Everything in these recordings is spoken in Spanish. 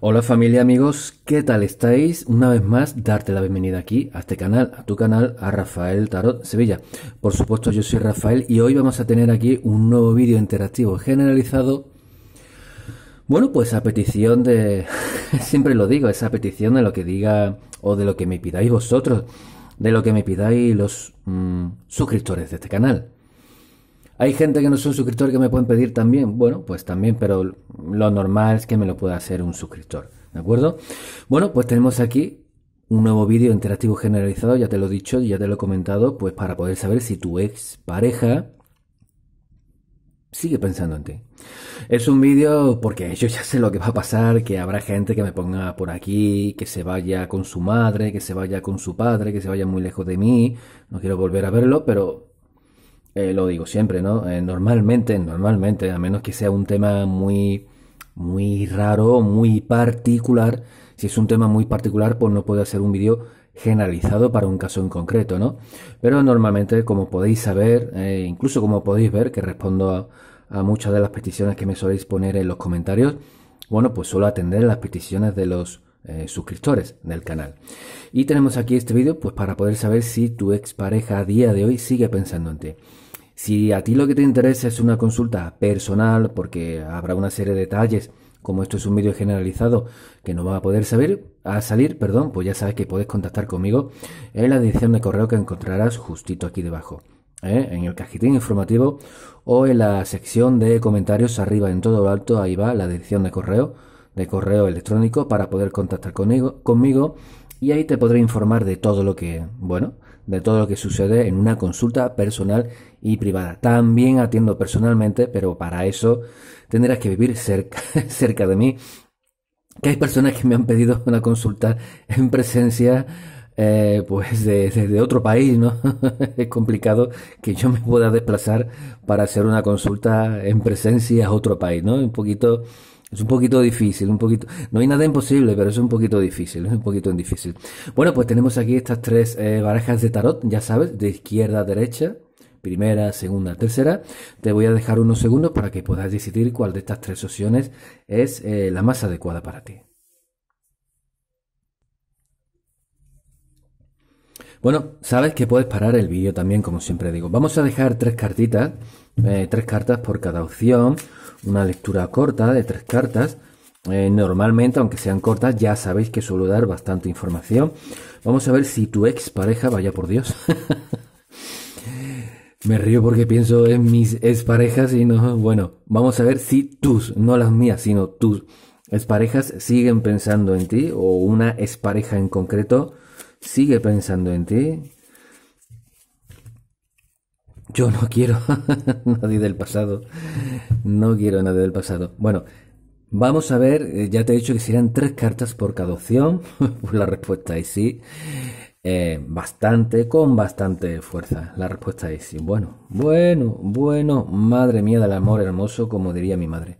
Hola familia amigos, ¿qué tal estáis? Una vez más, darte la bienvenida aquí a este canal, a tu canal, a Rafael Tarot Sevilla. Por supuesto, yo soy Rafael y hoy vamos a tener aquí un nuevo vídeo interactivo generalizado. Bueno, pues a petición de... siempre lo digo, esa petición de lo que diga o de lo que me pidáis vosotros, de lo que me pidáis los mm, suscriptores de este canal. Hay gente que no son suscriptores que me pueden pedir también. Bueno, pues también, pero lo normal es que me lo pueda hacer un suscriptor. ¿De acuerdo? Bueno, pues tenemos aquí un nuevo vídeo interactivo generalizado. Ya te lo he dicho, ya te lo he comentado. Pues para poder saber si tu ex pareja sigue pensando en ti. Es un vídeo porque yo ya sé lo que va a pasar, que habrá gente que me ponga por aquí, que se vaya con su madre, que se vaya con su padre, que se vaya muy lejos de mí. No quiero volver a verlo, pero eh, lo digo siempre, ¿no? Eh, normalmente, normalmente, a menos que sea un tema muy, muy raro, muy particular, si es un tema muy particular, pues no puedo hacer un vídeo generalizado para un caso en concreto, ¿no? Pero normalmente, como podéis saber, eh, incluso como podéis ver, que respondo a, muchas de las peticiones que me soléis poner en los comentarios, bueno, pues suelo atender las peticiones de los suscriptores del canal. Y tenemos aquí este vídeo, pues para poder saber si tu expareja a día de hoy sigue pensando en ti. Si a ti lo que te interesa es una consulta personal, porque habrá una serie de detalles, como esto es un vídeo generalizado que no va a poder saber, a salir, perdón, pues ya sabes que puedes contactar conmigo en la dirección de correo que encontrarás justito aquí debajo. ¿eh? En el cajitín informativo o en la sección de comentarios arriba en todo lo alto, ahí va la dirección de correo, de correo electrónico para poder contactar conmigo, conmigo y ahí te podré informar de todo lo que, bueno, de todo lo que sucede en una consulta personal y privada. También atiendo personalmente, pero para eso tendrás que vivir cerca, cerca de mí. Que hay personas que me han pedido una consulta en presencia, eh, pues desde de, de otro país, ¿no? es complicado que yo me pueda desplazar para hacer una consulta en presencia a otro país, ¿no? Un poquito es un poquito difícil, un poquito. No hay nada imposible, pero es un poquito difícil, es un poquito difícil. Bueno, pues tenemos aquí estas tres eh, barajas de tarot, ya sabes, de izquierda a derecha, primera, segunda, tercera. Te voy a dejar unos segundos para que puedas decidir cuál de estas tres opciones es eh, la más adecuada para ti. Bueno, sabes que puedes parar el vídeo también, como siempre digo. Vamos a dejar tres cartitas, eh, tres cartas por cada opción, una lectura corta de tres cartas. Eh, normalmente, aunque sean cortas, ya sabéis que suelo dar bastante información. Vamos a ver si tu ex pareja, vaya por Dios. Me río porque pienso en mis ex parejas y no, bueno, vamos a ver si tus, no las mías, sino tus parejas siguen pensando en ti o una expareja en concreto sigue pensando en ti. Yo no quiero nadie del pasado. No quiero nadie del pasado. Bueno, vamos a ver. Eh, ya te he dicho que serían tres cartas por cada opción. Pues la respuesta es sí. Eh, bastante, con bastante fuerza. La respuesta es sí. Bueno, bueno, bueno. Madre mía del amor hermoso, como diría mi madre.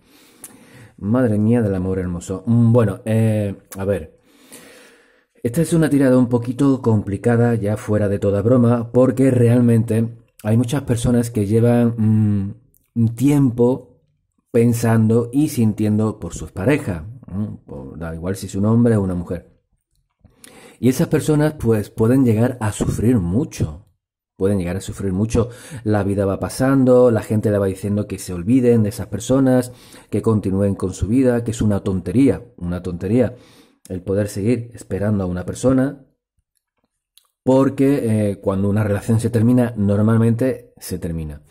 Madre mía del amor hermoso. Mm, bueno, eh, a ver. Esta es una tirada un poquito complicada, ya fuera de toda broma, porque realmente hay muchas personas que llevan mm, un tiempo pensando y sintiendo por sus parejas, da igual si es un hombre o una mujer. Y esas personas pues pueden llegar a sufrir mucho, pueden llegar a sufrir mucho. La vida va pasando, la gente le va diciendo que se olviden de esas personas, que continúen con su vida, que es una tontería, una tontería el poder seguir esperando a una persona, porque eh, cuando una relación se termina, normalmente se termina.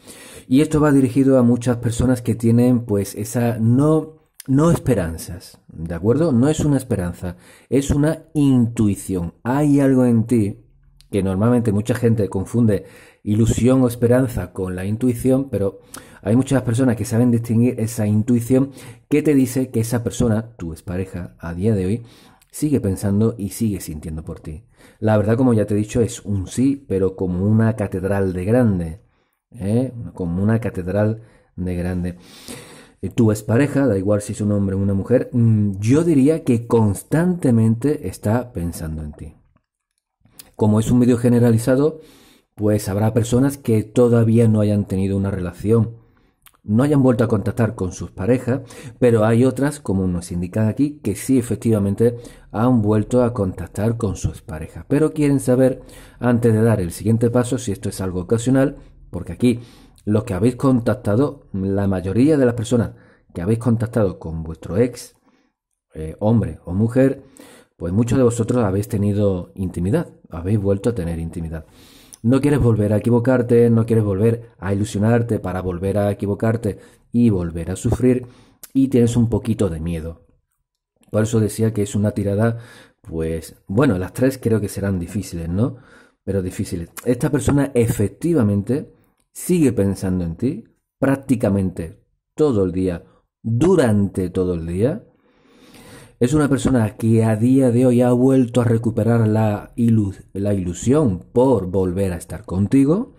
Y esto va dirigido a muchas personas que tienen pues esa no, no esperanzas, ¿de acuerdo? No es una esperanza, es una intuición. Hay algo en ti que normalmente mucha gente confunde ilusión o esperanza con la intuición, pero hay muchas personas que saben distinguir esa intuición que te dice que esa persona, tu pareja a día de hoy, sigue pensando y sigue sintiendo por ti. La verdad, como ya te he dicho, es un sí, pero como una catedral de grande. ¿eh? Como una catedral de grande. Eh, tu pareja da igual si es un hombre o una mujer, mm, yo diría que constantemente está pensando en ti. Como es un vídeo generalizado, pues habrá personas que todavía no hayan tenido una relación, no hayan vuelto a contactar con sus parejas, pero hay otras, como nos indican aquí, que sí efectivamente han vuelto a contactar con sus parejas, pero quieren saber antes de dar el siguiente paso si esto es algo ocasional, porque aquí los que habéis contactado, la mayoría de las personas que habéis contactado con vuestro ex, eh, hombre o mujer, pues muchos de vosotros habéis tenido intimidad, habéis vuelto a tener intimidad. No quieres volver a equivocarte, no quieres volver a ilusionarte para volver a equivocarte y volver a sufrir y tienes un poquito de miedo. Por eso decía que es una tirada, pues bueno, las tres creo que serán difíciles, ¿no? Pero difíciles. Esta persona efectivamente sigue pensando en ti prácticamente todo el día, durante todo el día, es una persona que a día de hoy ha vuelto a recuperar la, ilusión por volver a estar contigo,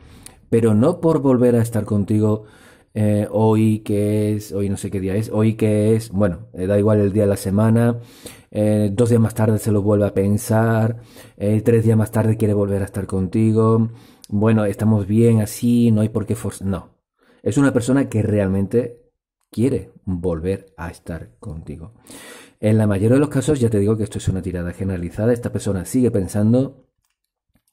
pero no por volver a estar contigo eh, hoy que es, hoy no sé qué día es, hoy que es, bueno, eh, da igual el día de la semana, eh, dos días más tarde se lo vuelve a pensar, tres días más tarde quiere volver a estar contigo, bueno, estamos bien así, no hay por qué forzar, no. Es una persona que realmente quiere volver a estar contigo. En la mayoría de los casos, ya te digo que esto es una tirada generalizada, esta persona sigue pensando,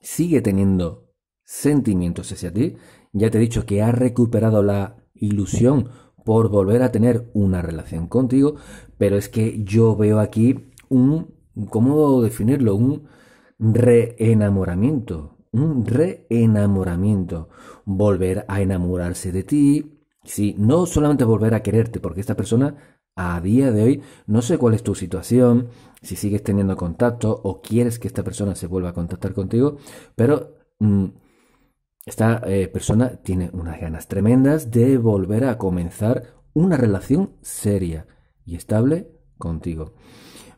sigue teniendo sentimientos hacia ti, ya te he dicho que ha recuperado la ilusión por volver a tener una relación contigo, pero es que yo veo aquí un, ¿cómo definirlo? Un reenamoramiento, un reenamoramiento, volver a enamorarse de ti, sí, no solamente volver a quererte, porque esta persona a día de hoy, no sé cuál es tu situación, si sigues teniendo contacto o quieres que esta persona se vuelva a contactar contigo, pero mm, esta eh, persona tiene unas ganas tremendas de volver a comenzar una relación seria y estable contigo.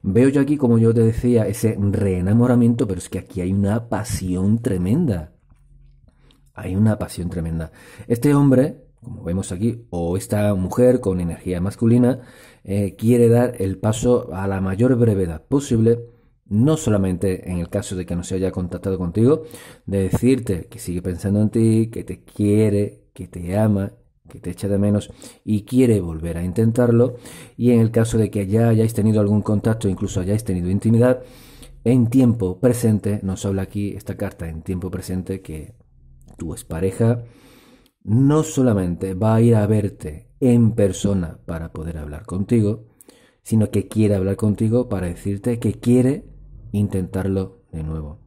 Veo yo aquí, como yo te decía, ese reenamoramiento, pero es que aquí hay una pasión tremenda. Hay una pasión tremenda. Este hombre, como vemos aquí, o esta mujer con energía masculina eh, quiere dar el paso a la mayor brevedad posible, no solamente en el caso de que no se haya contactado contigo, de decirte que sigue pensando en ti, que te quiere, que te ama, que te echa de menos y quiere volver a intentarlo, y en el caso de que ya hayáis tenido algún contacto, incluso hayáis tenido intimidad, en tiempo presente, nos habla aquí esta carta en tiempo presente que tu es pareja no solamente va a ir a verte en persona para poder hablar contigo, sino que quiere hablar contigo para decirte que quiere intentarlo de nuevo.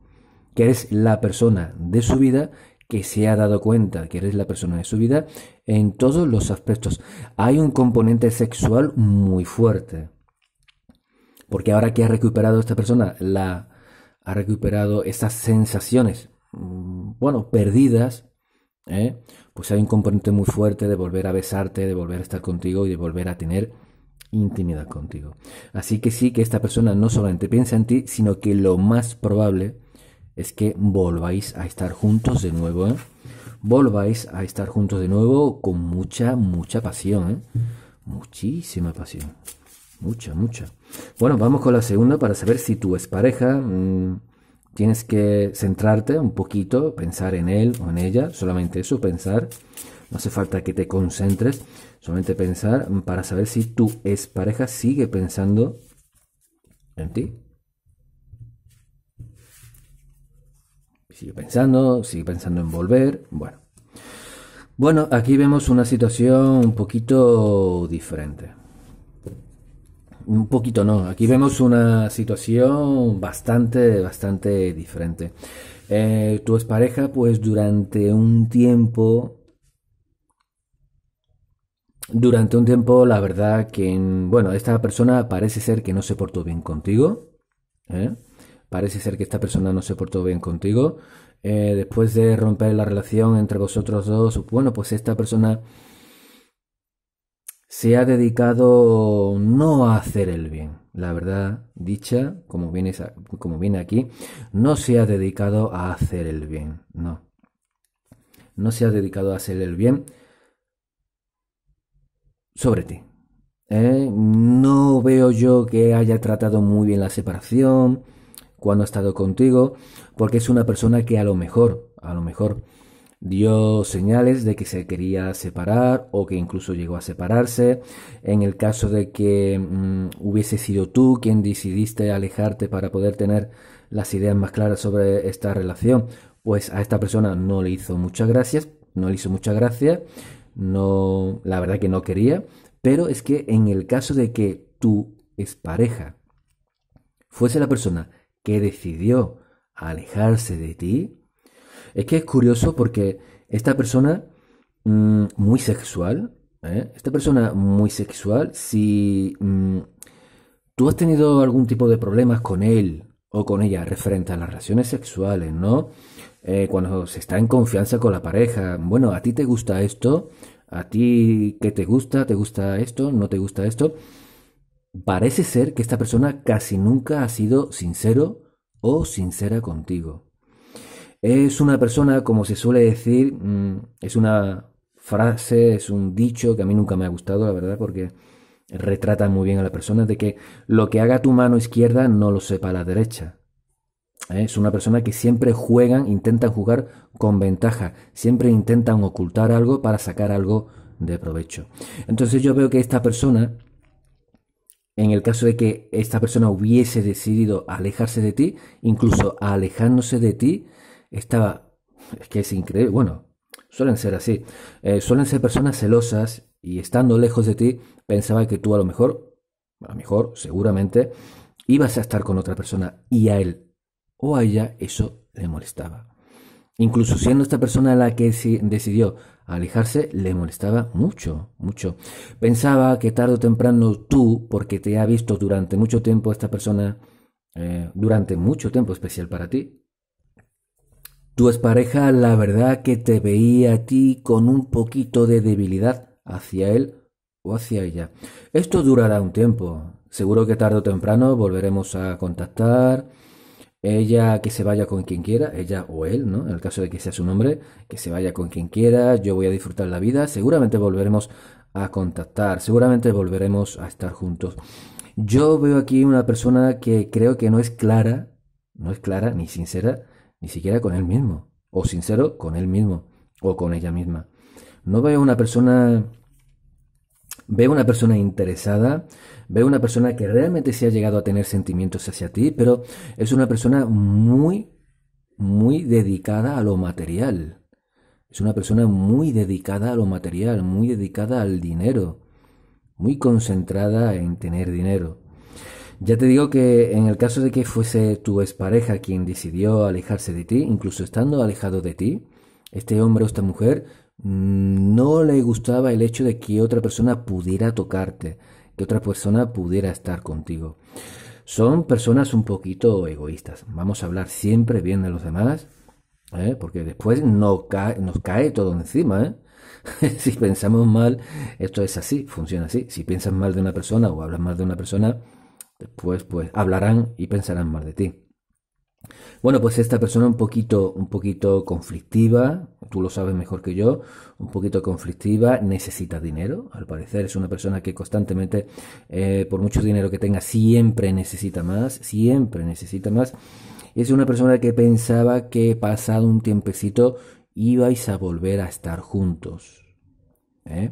Que eres la persona de su vida que se ha dado cuenta que eres la persona de su vida en todos los aspectos. Hay un componente sexual muy fuerte. Porque ahora que ha recuperado esta persona, la ha recuperado esas sensaciones, mm, bueno, perdidas, ¿eh? pues hay un componente muy fuerte de volver a besarte, de volver a estar contigo y de volver a tener intimidad contigo. Así que sí que esta persona no solamente piensa en ti, sino que lo más probable es que volváis a estar juntos de nuevo. ¿eh? Volváis a estar juntos de nuevo con mucha, mucha pasión. ¿eh? Muchísima pasión. Mucha, mucha. Bueno, vamos con la segunda para saber si tu expareja... pareja. Mm, Tienes que centrarte un poquito, pensar en él o en ella, solamente eso, pensar. No hace falta que te concentres, solamente pensar para saber si tu pareja sigue pensando en ti. Sigue pensando, sigue pensando en volver. Bueno. Bueno, aquí vemos una situación un poquito diferente un poquito no. Aquí vemos una situación bastante, bastante diferente. Eh, es pareja pues durante un tiempo. Durante un tiempo, la verdad que, bueno, esta persona parece ser que no se portó bien contigo. ¿eh? Parece ser que esta persona no se portó bien contigo. Eh, después de romper la relación entre vosotros dos, bueno, pues esta persona se ha dedicado no a hacer el bien. La verdad dicha, como viene, como viene aquí, no se ha dedicado a hacer el bien, no. No se ha dedicado a hacer el bien sobre ti. ¿eh? No veo yo que haya tratado muy bien la separación cuando ha estado contigo, porque es una persona que a lo mejor, a lo mejor, dio señales de que se quería separar o que incluso llegó a separarse. En el caso de que mm, hubiese sido tú quien decidiste alejarte para poder tener las ideas más claras sobre esta relación, pues a esta persona no le hizo muchas gracias, no le hizo muchas gracias, la verdad que no quería, pero es que en el caso de que tu expareja fuese la persona que decidió alejarse de ti, es que es curioso porque esta persona mm, muy sexual, ¿eh? esta persona muy sexual, si mm, tú has tenido algún tipo de problemas con él o con ella referente a las relaciones sexuales, ¿no? Eh, cuando se está en confianza con la pareja, bueno, a ti te gusta esto, a ti que te gusta, te gusta esto, no te gusta esto. Parece ser que esta persona casi nunca ha sido sincero o sincera contigo. Es una persona, como se suele decir, mm, es una frase, es un dicho que a mí nunca me ha gustado, la verdad, porque retrata muy bien a la persona de que lo que haga tu mano izquierda no lo sepa la derecha. ¿Eh? Es una persona que siempre juegan, intentan jugar con ventaja, siempre intentan ocultar algo para sacar algo de provecho. Entonces yo veo que esta persona, en el caso de que esta persona hubiese decidido alejarse de ti, incluso alejándose de ti, estaba, es que es increíble, bueno, suelen ser así, eh, suelen ser personas celosas y estando lejos de ti, pensaba que tú a lo mejor, a lo mejor, seguramente, ibas a estar con otra persona y a él o a ella eso le molestaba. Incluso siendo esta persona la que decidió alejarse, le molestaba mucho, mucho. Pensaba que tarde o temprano tú, porque te ha visto durante mucho tiempo esta persona, eh, durante mucho tiempo especial para ti, tu pareja, la verdad que te veía a ti con un poquito de debilidad hacia él o hacia ella. Esto durará un tiempo. Seguro que tarde o temprano volveremos a contactar. Ella que se vaya con quien quiera, ella o él, ¿no? En el caso de que sea su nombre, que se vaya con quien quiera, yo voy a disfrutar la vida, seguramente volveremos a contactar, seguramente volveremos a estar juntos. Yo veo aquí una persona que creo que no es clara, no es clara ni sincera ni siquiera con él mismo, o sincero con él mismo, o con ella misma. No veo una persona, veo una persona interesada, veo una persona que realmente se ha llegado a tener sentimientos hacia ti, pero es una persona muy, muy dedicada a lo material. Es una persona muy dedicada a lo material, muy dedicada al dinero, muy concentrada en tener dinero. Ya te digo que en el caso de que fuese tu expareja quien decidió alejarse de ti, incluso estando alejado de ti, este hombre o esta mujer no le gustaba el hecho de que otra persona pudiera tocarte, que otra persona pudiera estar contigo. Son personas un poquito egoístas. Vamos a hablar siempre bien de los demás, ¿eh? porque después no nos cae todo encima. ¿eh? si pensamos mal, esto es así, funciona así. Si piensas mal de una persona o hablas mal de una persona, después pues, pues hablarán y pensarán más de ti. Bueno, pues esta persona un poquito, un poquito conflictiva, tú lo sabes mejor que yo, un poquito conflictiva, necesita dinero, al parecer es una persona que constantemente, eh, por mucho dinero que tenga, siempre necesita más, siempre necesita más. Es una persona que pensaba que pasado un tiempecito ibais a volver a estar juntos. ¿eh?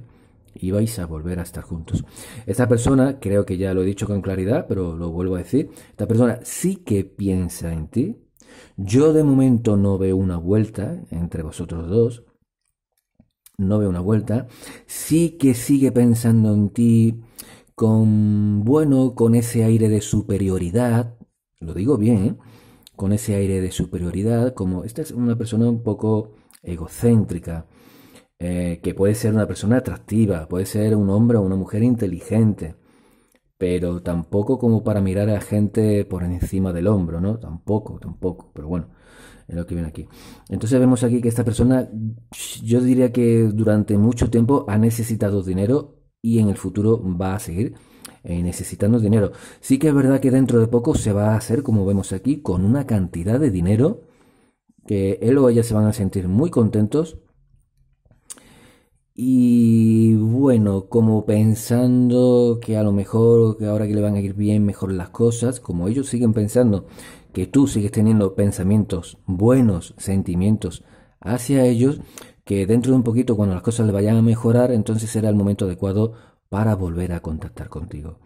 y vais a volver a estar juntos. Esta persona, creo que ya lo he dicho con claridad, pero lo vuelvo a decir, esta persona sí que piensa en ti. Yo de momento no veo una vuelta entre vosotros dos. No veo una vuelta. Sí que sigue pensando en ti con, bueno, con ese aire de superioridad. Lo digo bien, ¿eh? con ese aire de superioridad, como esta es una persona un poco egocéntrica eh, que puede ser una persona atractiva, puede ser un hombre o una mujer inteligente, pero tampoco como para mirar a gente por encima del hombro, ¿no? Tampoco, tampoco, pero bueno, es lo que viene aquí. Entonces vemos aquí que esta persona, yo diría que durante mucho tiempo ha necesitado dinero y en el futuro va a seguir eh, necesitando dinero. Sí que es verdad que dentro de poco se va a hacer, como vemos aquí, con una cantidad de dinero que él o ella se van a sentir muy contentos y bueno, como pensando que a lo mejor, que ahora que le van a ir bien, mejor las cosas, como ellos siguen pensando que tú sigues teniendo pensamientos buenos, sentimientos hacia ellos, que dentro de un poquito, cuando las cosas le vayan a mejorar, entonces será el momento adecuado para volver a contactar contigo.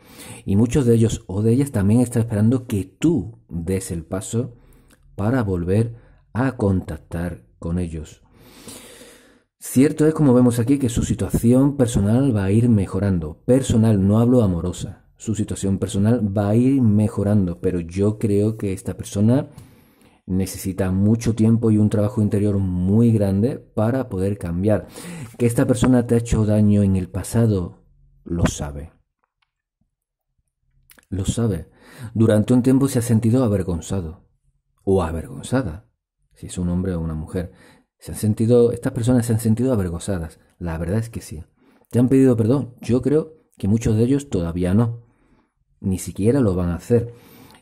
Y muchos de ellos o de ellas también están esperando que tú des el paso para volver a contactar con ellos. Cierto es, como vemos aquí, que su situación personal va a ir mejorando. Personal, no hablo amorosa. Su situación personal va a ir mejorando, pero yo creo que esta persona necesita mucho tiempo y un trabajo interior muy grande para poder cambiar. Que esta persona te ha hecho daño en el pasado, lo sabe. Lo sabe. Durante un tiempo se ha sentido avergonzado o avergonzada, si es un hombre o una mujer. Se han sentido, estas personas se han sentido avergonzadas. La verdad es que sí. ¿Te han pedido perdón? Yo creo que muchos de ellos todavía no. Ni siquiera lo van a hacer.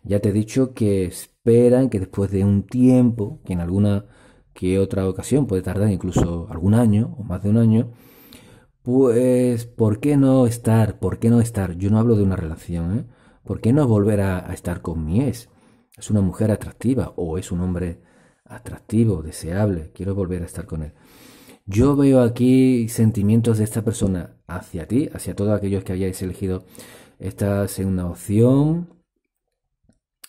Ya te he dicho que esperan que después de un tiempo, que en alguna que otra ocasión puede tardar incluso algún año o más de un año, pues ¿por qué no estar? ¿Por qué no estar? Yo no hablo de una relación, ¿eh? ¿Por qué no volver a, a estar con mi ex? ¿Es una mujer atractiva o es un hombre atractivo, deseable, quiero volver a estar con él. Yo veo aquí sentimientos de esta persona hacia ti, hacia todos aquellos que hayáis elegido esta segunda opción,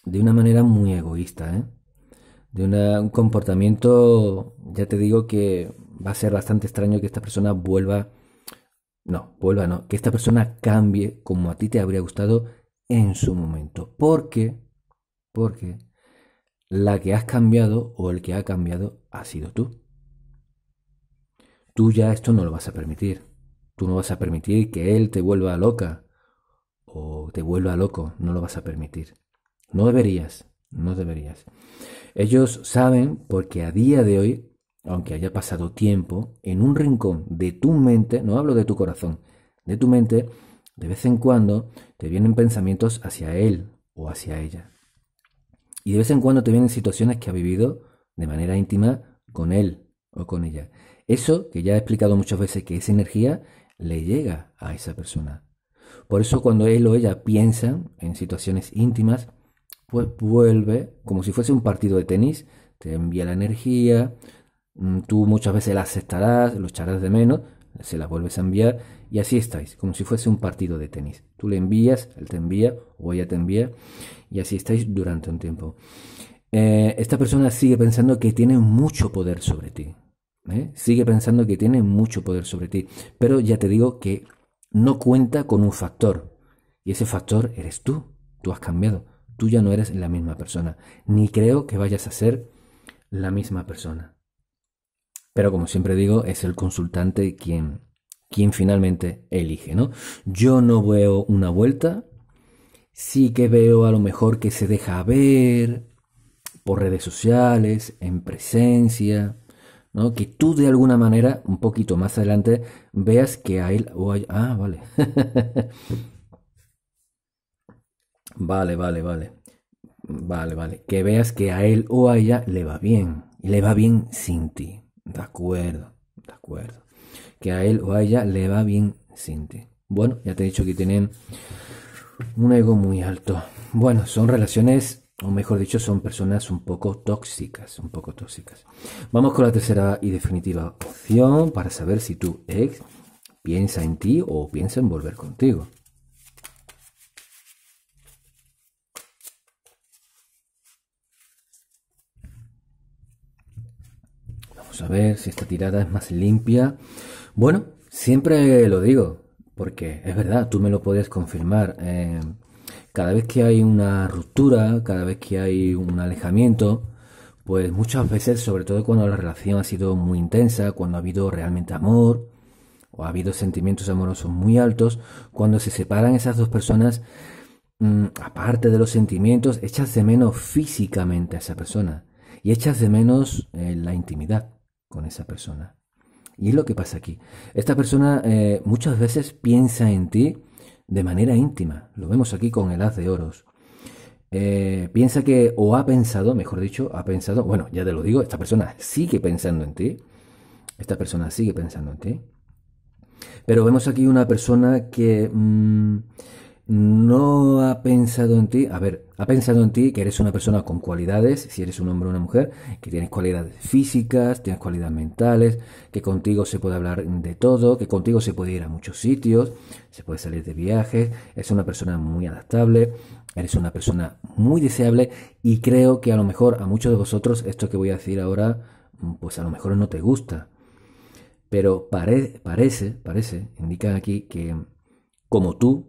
de una manera muy egoísta, ¿eh? de un comportamiento, ya te digo que va a ser bastante extraño que esta persona vuelva, no, vuelva, no, que esta persona cambie como a ti te habría gustado en su momento. ¿Por Porque, porque la que has cambiado o el que ha cambiado ha sido tú. Tú ya esto no lo vas a permitir. Tú no vas a permitir que él te vuelva loca o te vuelva loco. No lo vas a permitir. No deberías, no deberías. Ellos saben porque a día de hoy, aunque haya pasado tiempo, en un rincón de tu mente, no hablo de tu corazón, de tu mente, de vez en cuando te vienen pensamientos hacia él o hacia ella. Y de vez en cuando te vienen situaciones que ha vivido de manera íntima con él o con ella. Eso, que ya he explicado muchas veces, que esa energía le llega a esa persona. Por eso cuando él o ella piensan en situaciones íntimas, pues vuelve, como si fuese un partido de tenis, te envía la energía, mm, tú muchas veces la aceptarás, lo echarás de menos, se la vuelves a enviar y así estáis, como si fuese un partido de tenis. Tú le envías, él te envía o ella te envía y así estáis durante un tiempo. Eh, esta persona sigue pensando que tiene mucho poder sobre ti. ¿eh? Sigue pensando que tiene mucho poder sobre ti, pero ya te digo que no cuenta con un factor y ese factor eres tú, tú has cambiado, tú ya no eres la misma persona, ni creo que vayas a ser la misma persona. Pero como siempre digo, es el consultante quien, quien finalmente elige, ¿no? Yo no veo una vuelta, sí que veo a lo mejor que se deja ver por redes sociales, en presencia, ¿no? Que tú de alguna manera, un poquito más adelante, veas que a él o a... Ah, vale. vale, vale, vale. Vale, vale. Que veas que a él o a ella le va bien. Y le va bien sin ti. De acuerdo, de acuerdo. Que a él o a ella le va bien sin ti. Bueno, ya te he dicho que tienen un ego muy alto. Bueno, son relaciones, o mejor dicho, son personas un poco tóxicas, un poco tóxicas. Vamos con la tercera y definitiva opción para saber si tu ex piensa en ti o piensa en volver contigo. a ver si esta tirada es más limpia. Bueno, siempre lo digo, porque es verdad, tú me lo puedes confirmar. Eh, cada vez que hay una ruptura, cada vez que hay un alejamiento, pues muchas veces, sobre todo cuando la relación ha sido muy intensa, cuando ha habido realmente amor, o ha habido sentimientos amorosos muy altos, cuando se separan esas dos personas, mm, aparte de los sentimientos, echas de menos físicamente a esa persona y echas de menos eh, la intimidad con esa persona. Y es lo que pasa aquí. Esta persona eh, muchas veces piensa en ti de manera íntima. Lo vemos aquí con el haz de oros. Eh, piensa que, o ha pensado, mejor dicho, ha pensado, bueno, ya te lo digo, esta persona sigue pensando en ti. Esta persona sigue pensando en ti. Pero vemos aquí una persona que mm, no ha pensado en ti, a ver, ha pensado en ti que eres una persona con cualidades, si eres un hombre o una mujer, que tienes cualidades físicas, tienes cualidades mentales, que contigo se puede hablar de todo, que contigo se puede ir a muchos sitios, se puede salir de viajes, es una persona muy adaptable, eres una persona muy deseable y creo que a lo mejor a muchos de vosotros esto que voy a decir ahora, pues a lo mejor no te gusta. Pero parece, parece, indica aquí que como tú,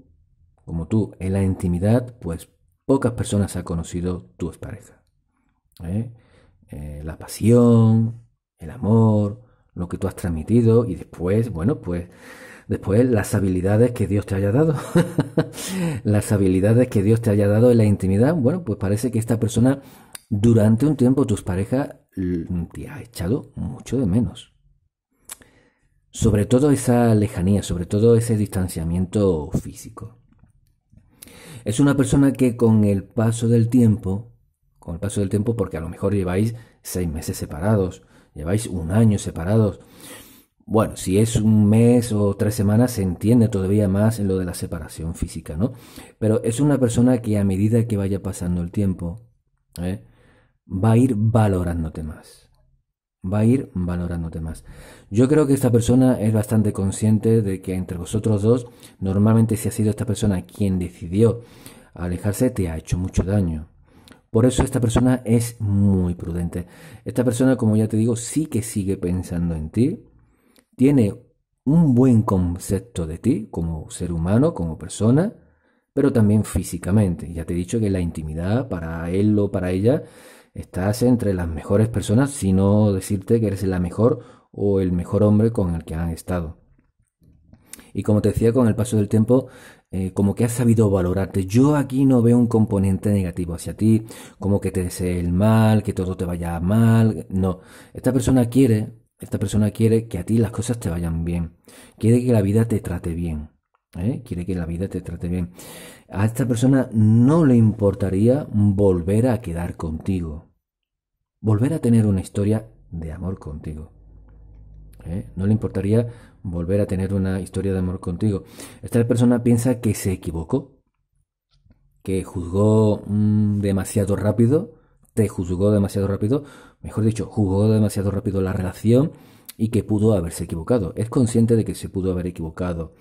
como tú en la intimidad, pues pocas personas han conocido tu parejas. ¿eh? Eh, la pasión, el amor, lo que tú has transmitido y después, bueno, pues después las habilidades que Dios te haya dado. las habilidades que Dios te haya dado en la intimidad, bueno, pues parece que esta persona durante un tiempo tus parejas mm, te ha echado mucho de menos. Sobre todo esa lejanía, sobre todo ese distanciamiento físico. Es una persona que con el paso del tiempo, con el paso del tiempo, porque a lo mejor lleváis seis meses separados, lleváis un año separados. Bueno, si es un mes o tres semanas se entiende todavía más en lo de la separación física, ¿no? Pero es una persona que a medida que vaya pasando el tiempo, ¿eh? va a ir valorándote más va a ir valorándote más. Yo creo que esta persona es bastante consciente de que entre vosotros dos, normalmente si ha sido esta persona quien decidió alejarse, te ha hecho mucho daño. Por eso esta persona es muy prudente. Esta persona, como ya te digo, sí que sigue pensando en ti, tiene un buen concepto de ti como ser humano, como persona, pero también físicamente. Ya te he dicho que la intimidad para él o para ella estás entre las mejores personas, sino decirte que eres la mejor o el mejor hombre con el que han estado. Y como te decía, con el paso del tiempo, eh, como que has sabido valorarte. Yo aquí no veo un componente negativo hacia ti, como que te desee el mal, que todo te vaya mal. No, esta persona quiere, esta persona quiere que a ti las cosas te vayan bien. Quiere que la vida te trate bien. ¿eh? Quiere que la vida te trate bien a esta persona no le importaría volver a quedar contigo, volver a tener una historia de amor contigo. ¿Eh? No le importaría volver a tener una historia de amor contigo. Esta persona piensa que se equivocó, que juzgó mm, demasiado rápido, te juzgó demasiado rápido, mejor dicho, juzgó demasiado rápido la relación y que pudo haberse equivocado. Es consciente de que se pudo haber equivocado.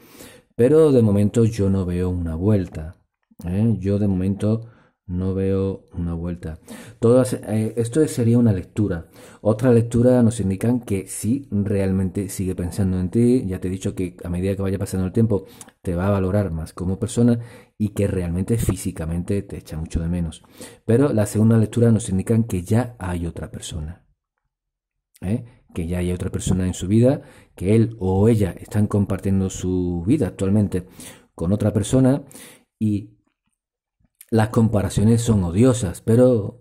Pero de momento yo no veo una vuelta. ¿eh? Yo de momento no veo una vuelta. Todas, eh, esto sería una lectura. Otra lectura nos indican que sí, realmente sigue pensando en ti. Ya te he dicho que a medida que vaya pasando el tiempo te va a valorar más como persona y que realmente físicamente te echa mucho de menos. Pero la segunda lectura nos indican que ya hay otra persona. ¿eh? que ya hay otra persona en su vida, que él o ella están compartiendo su vida actualmente con otra persona y las comparaciones son odiosas, pero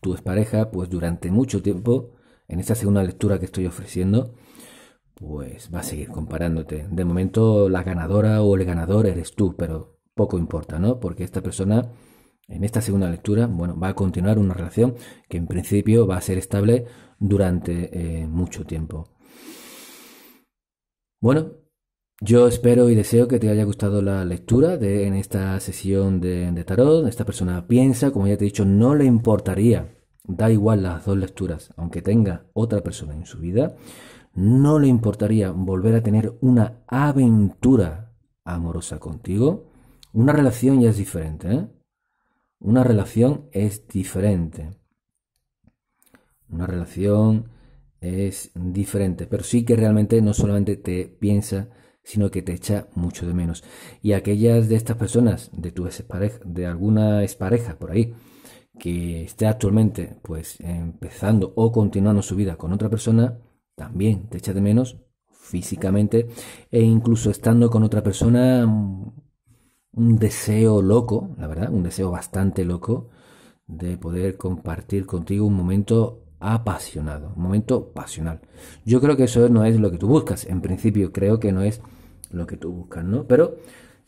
tu pareja pues durante mucho tiempo, en esta segunda lectura que estoy ofreciendo, pues va a seguir comparándote. De momento la ganadora o el ganador eres tú, pero poco importa, ¿no? Porque esta persona en esta segunda lectura, bueno, va a continuar una relación que en principio va a ser estable durante eh, mucho tiempo. Bueno, yo espero y deseo que te haya gustado la lectura de, en esta sesión de, de tarot. Esta persona piensa, como ya te he dicho, no le importaría, da igual las dos lecturas, aunque tenga otra persona en su vida, no le importaría volver a tener una aventura amorosa contigo. Una relación ya es diferente, ¿eh? Una relación es diferente. Una relación es diferente, pero sí que realmente no solamente te piensa, sino que te echa mucho de menos. Y aquellas de estas personas, de tu de alguna expareja por ahí, que esté actualmente pues empezando o continuando su vida con otra persona, también te echa de menos físicamente e incluso estando con otra persona mm, un deseo loco, la verdad, un deseo bastante loco de poder compartir contigo un momento apasionado, un momento pasional. Yo creo que eso no es lo que tú buscas, en principio creo que no es lo que tú buscas, ¿no? Pero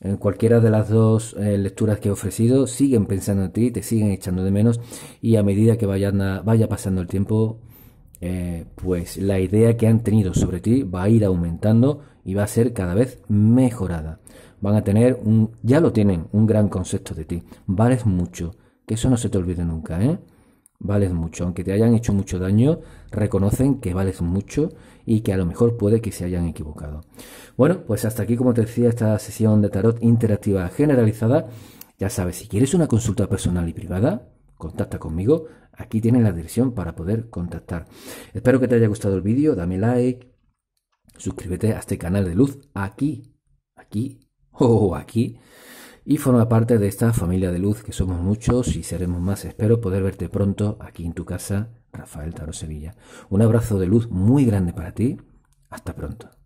en eh, cualquiera de las dos eh, lecturas que he ofrecido, siguen pensando en ti, te siguen echando de menos y a medida que vaya vaya pasando el tiempo, eh, pues la idea que han tenido sobre ti va a ir aumentando y va a ser cada vez mejorada. Van a tener un, ya lo tienen, un gran concepto de ti. Vales mucho, que eso no se te olvide nunca, ¿eh? vales mucho. Aunque te hayan hecho mucho daño, reconocen que vales mucho y que a lo mejor puede que se hayan equivocado. Bueno, pues hasta aquí, como te decía, esta sesión de tarot interactiva generalizada. Ya sabes, si quieres una consulta personal y privada, contacta conmigo. Aquí tienes la dirección para poder contactar. Espero que te haya gustado el vídeo. Dame like. Suscríbete a este canal de luz aquí, aquí o oh, aquí y forma parte de esta familia de luz que somos muchos y seremos más. Espero poder verte pronto aquí en tu casa, Rafael Taro Sevilla. Un abrazo de luz muy grande para ti. Hasta pronto.